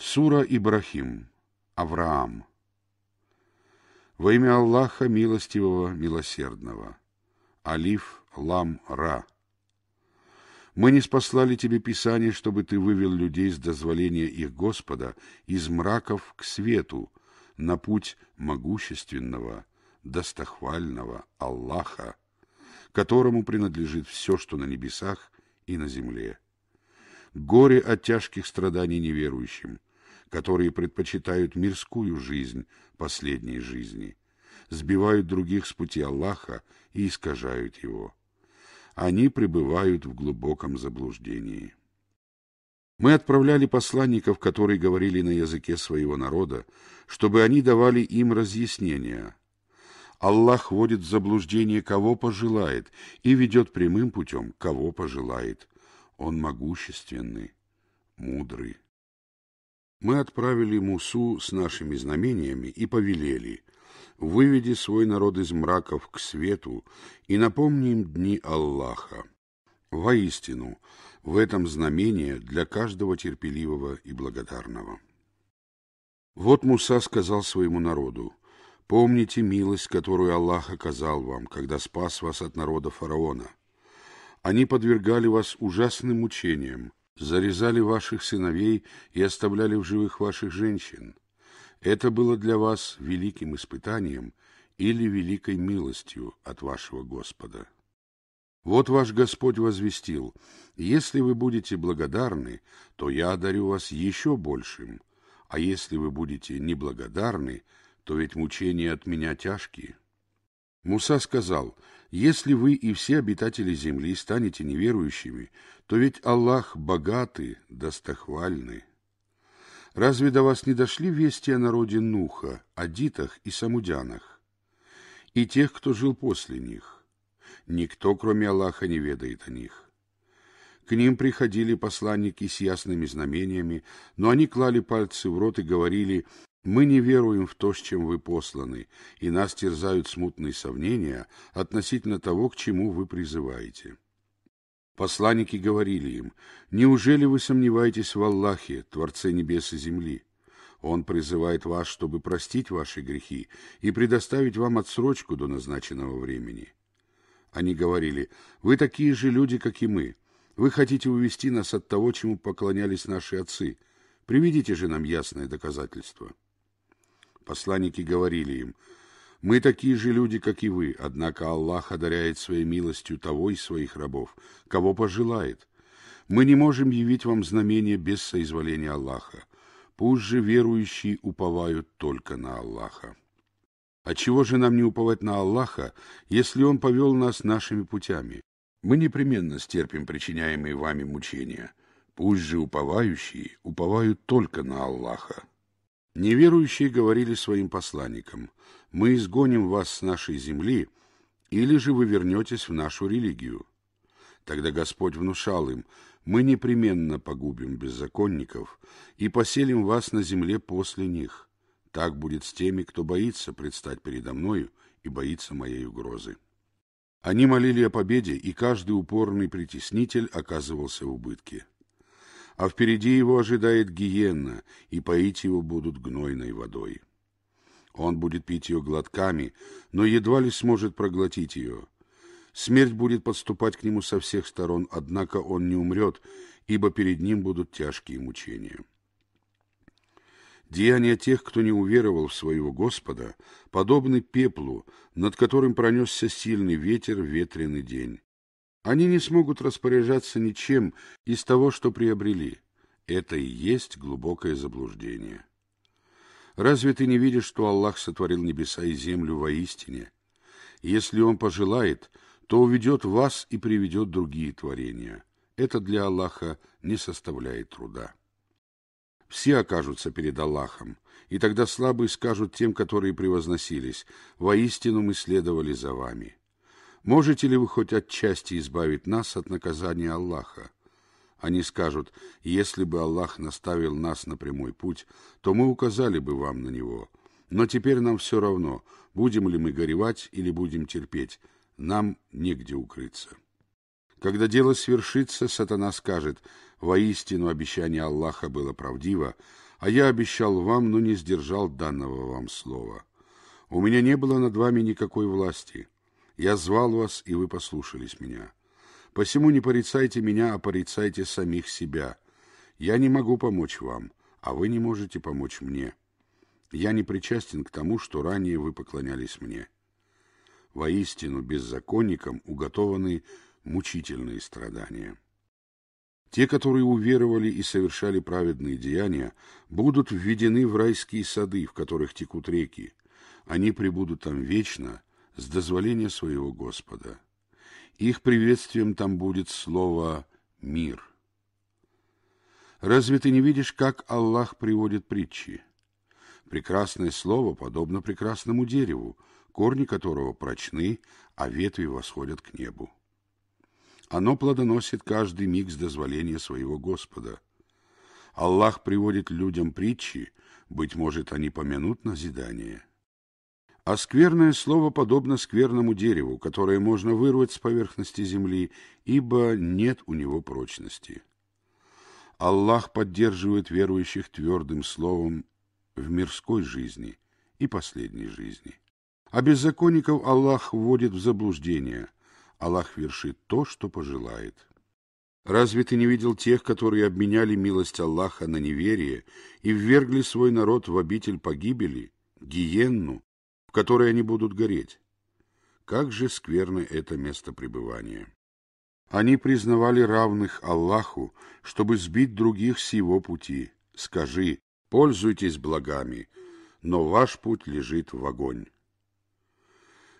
Сура Ибрахим, Авраам. Во имя Аллаха Милостивого, Милосердного. Алиф, Лам, Ра. Мы не спаслали тебе Писание, чтобы ты вывел людей с дозволения их Господа из мраков к свету, на путь могущественного, достохвального Аллаха, которому принадлежит все, что на небесах и на земле. Горе от тяжких страданий неверующим – которые предпочитают мирскую жизнь последней жизни, сбивают других с пути Аллаха и искажают его. Они пребывают в глубоком заблуждении. Мы отправляли посланников, которые говорили на языке своего народа, чтобы они давали им разъяснения. Аллах вводит в заблуждение, кого пожелает, и ведет прямым путем, кого пожелает. Он могущественный, мудрый. Мы отправили Мусу с нашими знамениями и повелели, выведи свой народ из мраков к свету и напомним дни Аллаха. Воистину, в этом знамение для каждого терпеливого и благодарного. Вот Муса сказал своему народу, «Помните милость, которую Аллах оказал вам, когда спас вас от народа фараона. Они подвергали вас ужасным мучениям, зарезали ваших сыновей и оставляли в живых ваших женщин. Это было для вас великим испытанием или великой милостью от вашего Господа. Вот ваш Господь возвестил, если вы будете благодарны, то я одарю вас еще большим, а если вы будете неблагодарны, то ведь мучения от меня тяжкие. Муса сказал, если вы и все обитатели земли станете неверующими, то ведь Аллах богатый, достохвальный. Разве до вас не дошли вести о народе Нуха, Адитах и Самудянах, и тех, кто жил после них? Никто, кроме Аллаха, не ведает о них. К ним приходили посланники с ясными знамениями, но они клали пальцы в рот и говорили мы не веруем в то, с чем вы посланы, и нас терзают смутные сомнения относительно того, к чему вы призываете. Посланники говорили им, «Неужели вы сомневаетесь в Аллахе, Творце небес и земли? Он призывает вас, чтобы простить ваши грехи и предоставить вам отсрочку до назначенного времени». Они говорили, «Вы такие же люди, как и мы. Вы хотите увести нас от того, чему поклонялись наши отцы. Приведите же нам ясное доказательство». Посланники говорили им, «Мы такие же люди, как и вы, однако Аллах одаряет своей милостью того из своих рабов, кого пожелает. Мы не можем явить вам знамения без соизволения Аллаха. Пусть же верующие уповают только на Аллаха». «А чего же нам не уповать на Аллаха, если Он повел нас нашими путями? Мы непременно стерпим причиняемые вами мучения. Пусть же уповающие уповают только на Аллаха. Неверующие говорили своим посланникам, «Мы изгоним вас с нашей земли, или же вы вернетесь в нашу религию». Тогда Господь внушал им, «Мы непременно погубим беззаконников и поселим вас на земле после них. Так будет с теми, кто боится предстать передо мною и боится моей угрозы». Они молили о победе, и каждый упорный притеснитель оказывался в убытке а впереди его ожидает гиенна, и поить его будут гнойной водой. Он будет пить ее глотками, но едва ли сможет проглотить ее. Смерть будет подступать к нему со всех сторон, однако он не умрет, ибо перед ним будут тяжкие мучения. Деяния тех, кто не уверовал в своего Господа, подобны пеплу, над которым пронесся сильный ветер в ветреный день. Они не смогут распоряжаться ничем из того, что приобрели. Это и есть глубокое заблуждение. Разве ты не видишь, что Аллах сотворил небеса и землю воистине? Если Он пожелает, то уведет вас и приведет другие творения. Это для Аллаха не составляет труда. Все окажутся перед Аллахом, и тогда слабые скажут тем, которые превозносились, «Воистину мы следовали за вами». Можете ли вы хоть отчасти избавить нас от наказания Аллаха? Они скажут, если бы Аллах наставил нас на прямой путь, то мы указали бы вам на него. Но теперь нам все равно, будем ли мы горевать или будем терпеть. Нам негде укрыться. Когда дело свершится, сатана скажет, воистину обещание Аллаха было правдиво, а я обещал вам, но не сдержал данного вам слова. У меня не было над вами никакой власти. Я звал вас, и вы послушались меня. Посему не порицайте меня, а порицайте самих себя. Я не могу помочь вам, а вы не можете помочь мне. Я не причастен к тому, что ранее вы поклонялись мне. Воистину, беззаконникам уготованы мучительные страдания. Те, которые уверовали и совершали праведные деяния, будут введены в райские сады, в которых текут реки. Они пребудут там вечно с дозволения своего Господа. Их приветствием там будет слово «мир». Разве ты не видишь, как Аллах приводит притчи? Прекрасное слово подобно прекрасному дереву, корни которого прочны, а ветви восходят к небу. Оно плодоносит каждый миг с дозволения своего Господа. Аллах приводит людям притчи, быть может, они помянут назидание. А скверное слово подобно скверному дереву, которое можно вырвать с поверхности земли, ибо нет у него прочности. Аллах поддерживает верующих твердым словом в мирской жизни и последней жизни. А беззаконников Аллах вводит в заблуждение. Аллах вершит то, что пожелает. Разве ты не видел тех, которые обменяли милость Аллаха на неверие и ввергли свой народ в обитель погибели, гиенну, которой они будут гореть. Как же скверно это место пребывания! Они признавали равных Аллаху, чтобы сбить других с его пути. Скажи, пользуйтесь благами, но ваш путь лежит в огонь.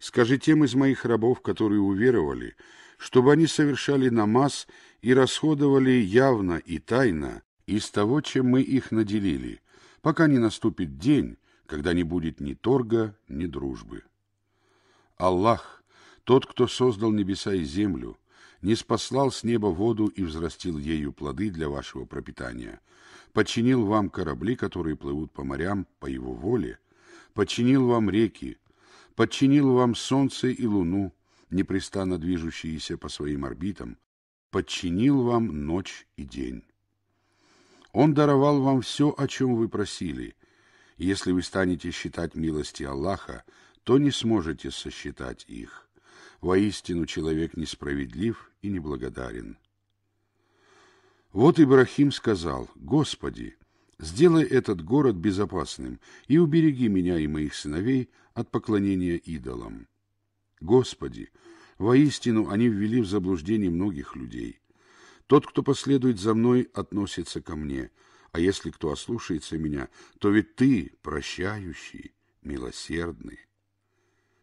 Скажи тем из моих рабов, которые уверовали, чтобы они совершали намаз и расходовали явно и тайно из того, чем мы их наделили, пока не наступит день, когда не будет ни торга, ни дружбы. Аллах, тот, кто создал небеса и землю, не спаслал с неба воду и взрастил ею плоды для вашего пропитания, подчинил вам корабли, которые плывут по морям по его воле, подчинил вам реки, подчинил вам солнце и луну, непрестанно движущиеся по своим орбитам, подчинил вам ночь и день. Он даровал вам все, о чем вы просили, если вы станете считать милости Аллаха, то не сможете сосчитать их. Воистину человек несправедлив и неблагодарен. Вот Ибрахим сказал, «Господи, сделай этот город безопасным и убереги меня и моих сыновей от поклонения идолам». Господи, воистину они ввели в заблуждение многих людей. Тот, кто последует за мной, относится ко мне – а если кто ослушается меня, то ведь ты прощающий, милосердный.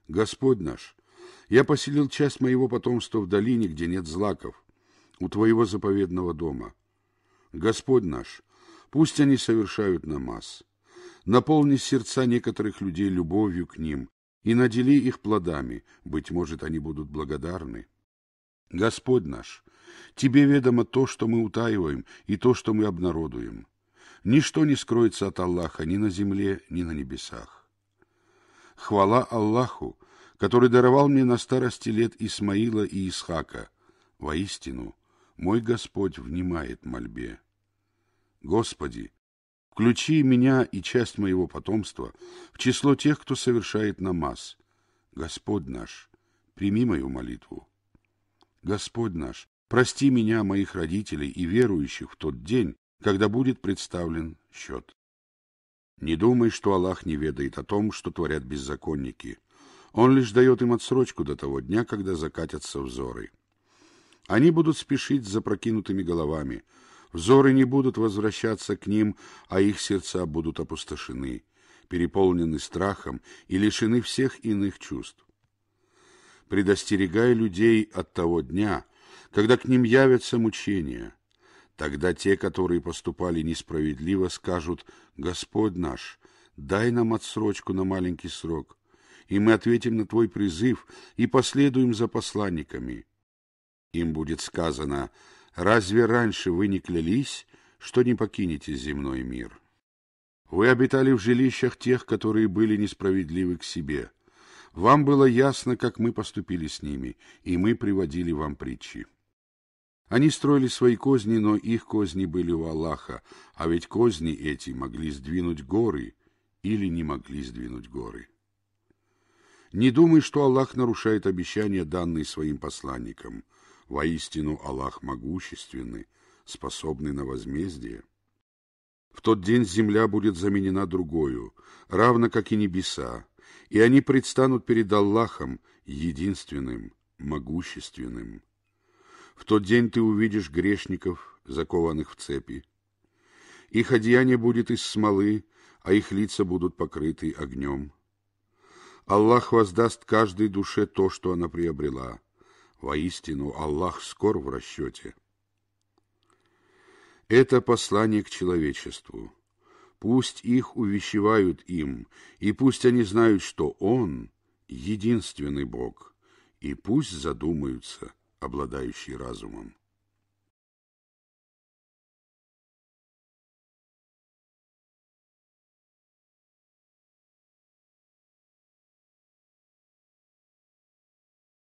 Господь наш, я поселил часть моего потомства в долине, где нет злаков, у твоего заповедного дома. Господь наш, пусть они совершают намаз. Наполни сердца некоторых людей любовью к ним и надели их плодами, быть может, они будут благодарны. Господь наш, Тебе ведомо то, что мы утаиваем, и то, что мы обнародуем. Ничто не скроется от Аллаха ни на земле, ни на небесах. Хвала Аллаху, который даровал мне на старости лет Исмаила и Исхака. Воистину, мой Господь внимает мольбе. Господи, включи меня и часть моего потомства в число тех, кто совершает намаз. Господь наш, прими мою молитву. Господь наш, прости меня, моих родителей и верующих в тот день, когда будет представлен счет. Не думай, что Аллах не ведает о том, что творят беззаконники. Он лишь дает им отсрочку до того дня, когда закатятся взоры. Они будут спешить с запрокинутыми головами. Взоры не будут возвращаться к ним, а их сердца будут опустошены, переполнены страхом и лишены всех иных чувств. Предостерегай людей от того дня, когда к ним явятся мучения – Тогда те, которые поступали несправедливо, скажут «Господь наш, дай нам отсрочку на маленький срок, и мы ответим на Твой призыв и последуем за посланниками». Им будет сказано «Разве раньше вы не клялись, что не покинете земной мир?» Вы обитали в жилищах тех, которые были несправедливы к себе. Вам было ясно, как мы поступили с ними, и мы приводили вам притчи. Они строили свои козни, но их козни были у Аллаха, а ведь козни эти могли сдвинуть горы или не могли сдвинуть горы. Не думай, что Аллах нарушает обещания, данные своим посланникам. Воистину Аллах могущественный, способный на возмездие. В тот день земля будет заменена другою, равно как и небеса, и они предстанут перед Аллахом, единственным, могущественным. В тот день ты увидишь грешников, закованных в цепи. Их одеяние будет из смолы, а их лица будут покрыты огнем. Аллах воздаст каждой душе то, что она приобрела. Воистину, Аллах скор в расчете. Это послание к человечеству. Пусть их увещевают им, и пусть они знают, что Он — единственный Бог, и пусть задумаются — обладающий разумом.